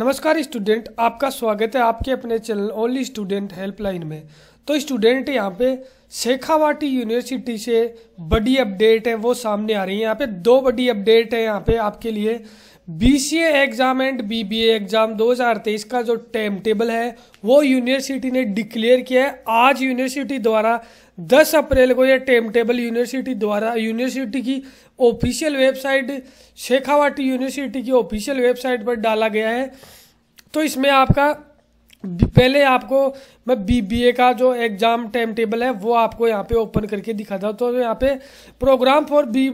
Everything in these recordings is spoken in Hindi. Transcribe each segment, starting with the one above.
नमस्कार स्टूडेंट आपका स्वागत है आपके अपने चैनल ओनली स्टूडेंट हेल्पलाइन में तो स्टूडेंट यहाँ पे शेखावाटी यूनिवर्सिटी से बड़ी अपडेट है वो सामने आ रही है यहाँ पे दो बड़ी अपडेट है यहाँ पे आपके लिए BCA exam and B B exam 2023 का जो टाइम टेबल है वो यूनिवर्सिटी ने डिक्लेयर किया है आज यूनिवर्सिटी द्वारा 10 अप्रैल को यह टाइम टेबल यूनिवर्सिटी द्वारा यूनिवर्सिटी की ऑफिशियल वेबसाइट शेखावाटी यूनिवर्सिटी की ऑफिशियल वेबसाइट पर डाला गया है तो इसमें आपका पहले आपको मैं बीबीए का जो एग्ज़ाम टाइम टेबल है वो आपको यहाँ पे ओपन करके दिखाता हूँ तो यहाँ पे program for B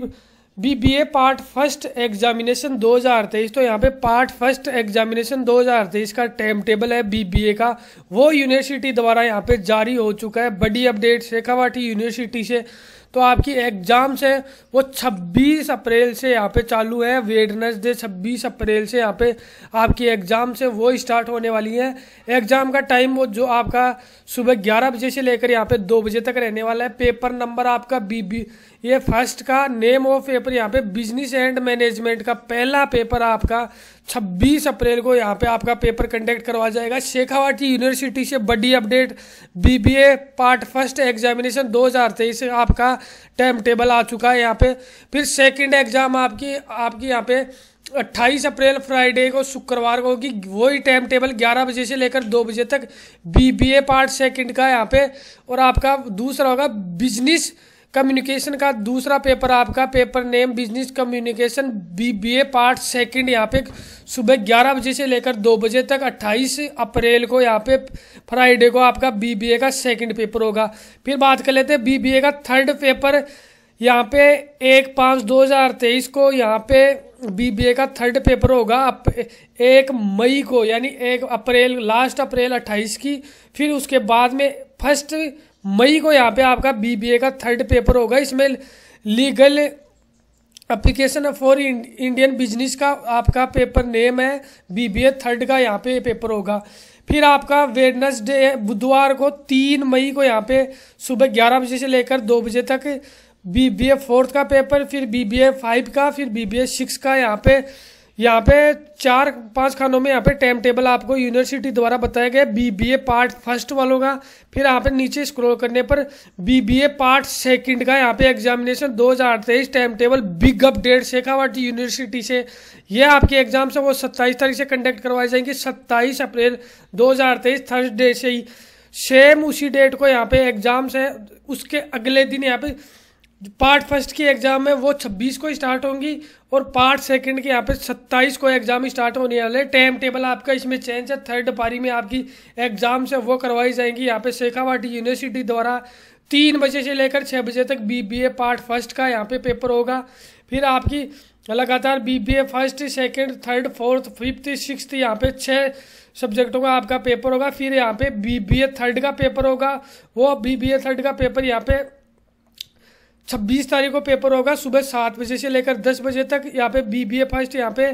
B B A part first examination दो हज़ार तेईस तो यहाँ पे पार्ट फर्स्ट एग्जामिनेशन दो हज़ार तेईस का टाइम टेबल है बी बी ए का वो यूनिवर्सिटी द्वारा यहाँ पे जारी हो चुका है बड़ी अपडेट शेखावाटी यूनिवर्सिटी से तो आपकी एग्ज़ाम्स हैं वो 26 अप्रैल से यहाँ पे चालू है वेडनेसडे 26 अप्रैल से यहाँ पे आपकी एग्ज़ाम्स हैं वो स्टार्ट होने वाली हैं एग्ज़ाम का टाइम वो जो आपका सुबह 11 बजे से लेकर यहाँ पे 2 बजे तक रहने वाला है पेपर नंबर आपका बी बी ये फर्स्ट का नेम ऑफ पेपर यहाँ पे बिजनेस एंड मैनेजमेंट का पहला पेपर आपका 26 अप्रैल को यहाँ पे आपका पेपर कंडक्ट करवा जाएगा शेखावाटी यूनिवर्सिटी से बड़ी update BBA part first examination 2023 आपका टाइम टेबल आ चुका है यहाँ पे फिर सेकंड एग्जाम आपकी आपकी यहाँ पे 28 अप्रैल फ्राइडे को शुक्रवार को होगी वही टाइम टेबल 11 बजे से लेकर 2 बजे तक बीबीए पार्ट सेकंड का यहाँ पे और आपका दूसरा होगा बिजनेस कम्युनिकेशन का दूसरा पेपर आपका paper name business communication B B A part second यहाँ पे सुबह ग्यारह बजे से लेकर दो बजे तक अट्ठाईस अप्रैल को यहाँ पे फ्राइडे को आपका बी बी ए का सेकेंड पेपर होगा फिर बात कर लेते हैं बी बी ए का थर्ड पेपर यहाँ पे एक पाँच दो हज़ार तेईस को यहाँ पे बी बी ए का थर्ड पेपर होगा एक मई को यानी एक अप्रैल लास्ट अप्रैल अट्ठाईस की फिर उसके बाद में फर्स्ट मई को यहाँ पे आपका बीबीए का थर्ड पेपर होगा इसमें legal application for Indian business का आपका पेपर नेम है बीबीए थर्ड का यहाँ पे पेपर होगा फिर आपका वेडनसडे है बुधवार को तीन मई को यहाँ पे सुबह ग्यारह बजे से लेकर दो बजे तक बीबीए फोर्थ का पेपर फिर बीबीए फाइव का फिर बीबीए सिक्स का यहाँ पे यहाँ पे चार पांच खानों में यहाँ पे टाइम टेबल आपको यूनिवर्सिटी द्वारा बताया गया B B A part first वालों का फिर यहाँ पे नीचे स्क्रॉल करने पर B B A part second का यहाँ पे एग्जामिनेशन दो हजार तेईस time table big update Shekhawati university से ये आपके एग्जाम्स से वो सत्ताईस तारीख से कंडक्ट करवाए जाएंगे सत्ताईस अप्रैल दो हजार तेईस थर्सडे से ही सेम उसी डेट को यहाँ पे एग्जाम्स हैं उसके अगले दिन यहाँ पे पार्ट फर्स्ट की एग्ज़ाम है वो 26 को स्टार्ट होंगी और पार्ट सेकंड की यहाँ पे 27 को एग्ज़ाम स्टार्ट होने वाले टाइम टेबल आपका इसमें चेंज है थर्ड पारी में आपकी एग्जाम से वो करवाई जाएंगी यहाँ पे शेखावाटी यूनिवर्सिटी द्वारा तीन बजे से लेकर छः बजे तक B B A part first का यहाँ पे पेपर होगा फिर आपकी लगातार B B A first second third fourth fifth six यहाँ पे छः सब्जेक्टों का आपका पेपर होगा फिर यहाँ पे बी बी ए थर्ड का पेपर होगा वो बी बी ए थर्ड का पेपर यहाँ पे छब्बीस तारीख को पेपर होगा सुबह सात बजे से लेकर दस बजे तक यहाँ पे बी बी ए फर्स्ट यहाँ पे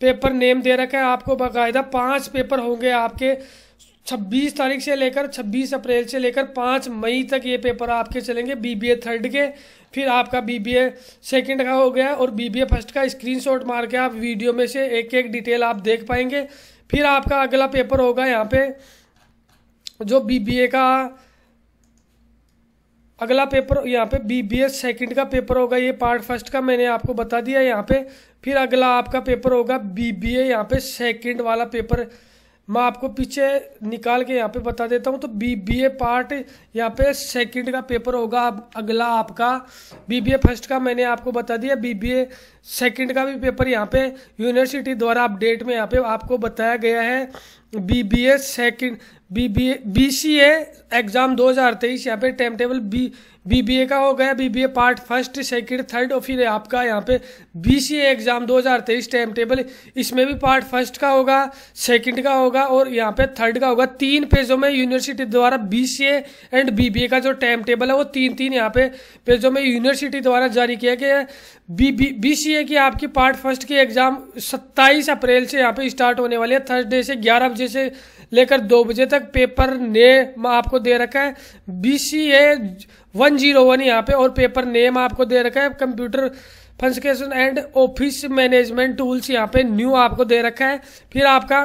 पेपर नेम दे रखा है आपको बाकायदा पांच पेपर होंगे आपके छब्बीस तारीख से लेकर छब्बीस अप्रैल से लेकर पाँच मई तक ये पेपर आपके चलेंगे बी बी ए थर्ड के फिर आपका बी बी ए सेकेंड का हो गया और बी बी ए फर्स्ट का स्क्रीनशॉट मार के आप वीडियो में से एक एक डिटेल आप देख पाएंगे फिर आपका अगला पेपर होगा यहाँ पे जो बी बी ए का अगला पेपर यहाँ पे बी बी एस सेकेंड का पेपर होगा ये पार्ट फर्स्ट का मैंने आपको बता दिया यहाँ पे फिर अगला आपका पेपर होगा बी बी ए यहाँ पे सेकेंड वाला पेपर मैं आपको पीछे निकाल के यहाँ पे बता देता हूँ तो बी बी ए पार्ट यहाँ पे सेकंड का पेपर होगा अब अगला आपका बी बी ए फर्स्ट का मैंने आपको बता दिया बी बी ए सेकंड का भी पेपर यहाँ पे यूनिवर्सिटी द्वारा अपडेट में यहाँ पे आपको बताया गया है BBS second BBA BCA B C exam दो हज़ार तेईस यहाँ पे टाइम टेबल बी बीबीए का हो गया BBA part first second third और फिर आपका यहाँ पे बीसीए एग्ज़ाम दो हज़ार तेईस टाइम टेबल इसमें भी पार्ट फर्स्ट का होगा सेकंड का होगा और यहाँ पे थर्ड का होगा तीन पेजों में यूनिवर्सिटी द्वारा बी सी एंड बीबीए का जो टाइम टेबल है वो तीन तीन यहाँ पे पेजों में यूनिवर्सिटी द्वारा जारी किया गया है बी बी बी सी है कि आपके पार्ट फर्स्ट के एग्ज़ाम 27 अप्रैल से यहाँ पे स्टार्ट होने वाले हैं थर्सडे से 11 बजे से लेकर 2 बजे तक पेपर नेम आपको दे रखा है B C A one zero one यहाँ पे और पेपर नेम आपको दे रखा है कंप्यूटर फंसकेशन एंड ऑफिस मैनेजमेंट टूल्स यहाँ पे न्यू आपको दे रखा है फिर आपका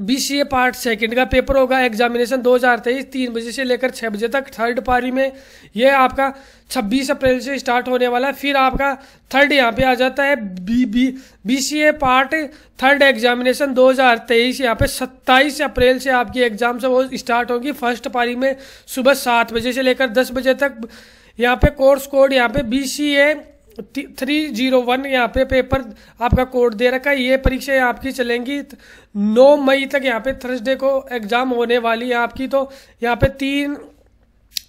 बीसीए पार्ट सेकंड का पेपर होगा एग्जामिनेशन 2023 तीन बजे से लेकर छः बजे तक थर्ड पारी में यह आपका 26 अप्रैल से स्टार्ट होने वाला है फिर आपका थर्ड यहाँ पे आ जाता है B B B C A part third examination 2023 यहाँ पे सत्ताईस अप्रैल से आपकी एग्जाम सब स्टार्ट होगी फर्स्ट पारी में सुबह सात बजे से लेकर दस बजे तक यहाँ पे कोर्स कोड यहाँ पे B C A three zero one यहाँ पे पेपर आपका कोड दे रखा है ये परीक्षा आपकी चलेंगी नौ मई तक यहाँ पे थर्सडे को एग्ज़ाम होने वाली है आपकी तो यहाँ पे तीन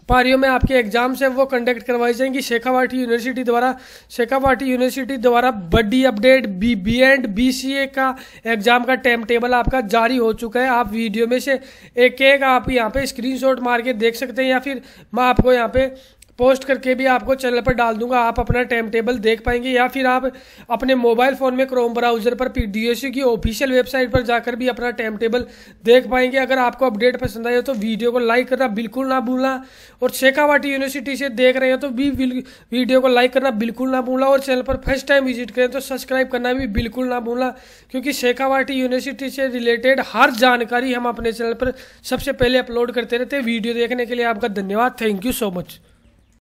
पारियों में आपके एग्जाम्स से वो कंडक्ट करवाई जाएंगी शेखावाटी यूनिवर्सिटी द्वारा शेखावाटी यूनिवर्सिटी द्वारा बडी update B B and B C A का एग्जाम का टाइम टेबल आपका जारी हो चुका है आप वीडियो में से एक एक आप यहाँ पे स्क्रीनशॉट मार के देख सकते हैं या फिर मैं आपको यहाँ पे पोस्ट करके भी आपको चैनल पर डाल दूंगा आप अपना टाइम टेबल देख पाएंगे या फिर आप अपने मोबाइल फ़ोन में क्रोम ब्राउज़र पर पी की ऑफिशियल वेबसाइट पर जाकर भी अपना टाइम टेबल देख पाएंगे अगर आपको अपडेट पसंद आए तो वीडियो को लाइक करना बिल्कुल ना भूलना और शेखावाटी यूनिवर्सिटी से देख रहे हैं तो भी वीडियो को लाइक करना बिल्कुल ना भूलना और चैनल पर फर्स्ट टाइम विजिट करें तो सब्सक्राइब करना भी बिल्कुल ना भूलना क्योंकि शेखावाटी यूनिवर्सिटी से रिलेटेड हर जानकारी हम अपने चैनल पर सबसे पहले अपलोड करते रहते हैं वीडियो देखने के लिए आपका धन्यवाद थैंक यू सो मच